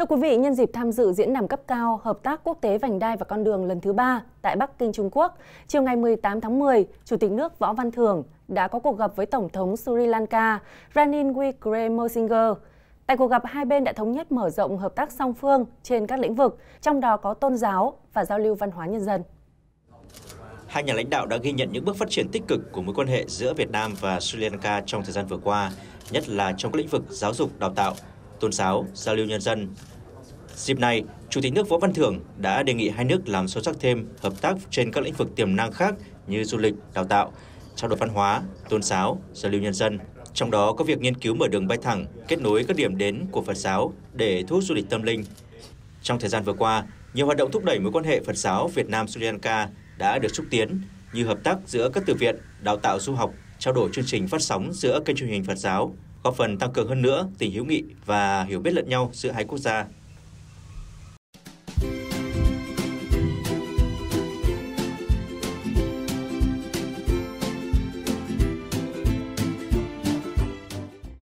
Thưa quý vị, nhân dịp tham dự diễn đàn cấp cao Hợp tác Quốc tế Vành đai và Con đường lần thứ ba tại Bắc Kinh, Trung Quốc, chiều ngày 18 tháng 10, Chủ tịch nước Võ Văn Thưởng đã có cuộc gặp với Tổng thống Sri Lanka Ranil Wickremesinghe. Tại cuộc gặp, hai bên đã thống nhất mở rộng hợp tác song phương trên các lĩnh vực, trong đó có tôn giáo và giao lưu văn hóa nhân dân. Hai nhà lãnh đạo đã ghi nhận những bước phát triển tích cực của mối quan hệ giữa Việt Nam và Sri Lanka trong thời gian vừa qua, nhất là trong các lĩnh vực giáo dục, đào tạo, tôn giáo, giao lưu nhân dân. Dịp này, Chủ tịch nước Võ Văn Thưởng đã đề nghị hai nước làm sâu sắc thêm hợp tác trên các lĩnh vực tiềm năng khác như du lịch, đào tạo, trao đổi văn hóa, tôn giáo, giao lưu nhân dân. Trong đó có việc nghiên cứu mở đường bay thẳng, kết nối các điểm đến của Phật giáo để thu hút du lịch tâm linh. Trong thời gian vừa qua, nhiều hoạt động thúc đẩy mối quan hệ Phật giáo Việt Nam Sri Lanka đã được xúc tiến như hợp tác giữa các từ viện, đào tạo du học, trao đổi chương trình phát sóng giữa kênh truyền hình Phật giáo góp phần tăng cường hơn nữa tình hữu nghị và hiểu biết lẫn nhau giữa hai quốc gia.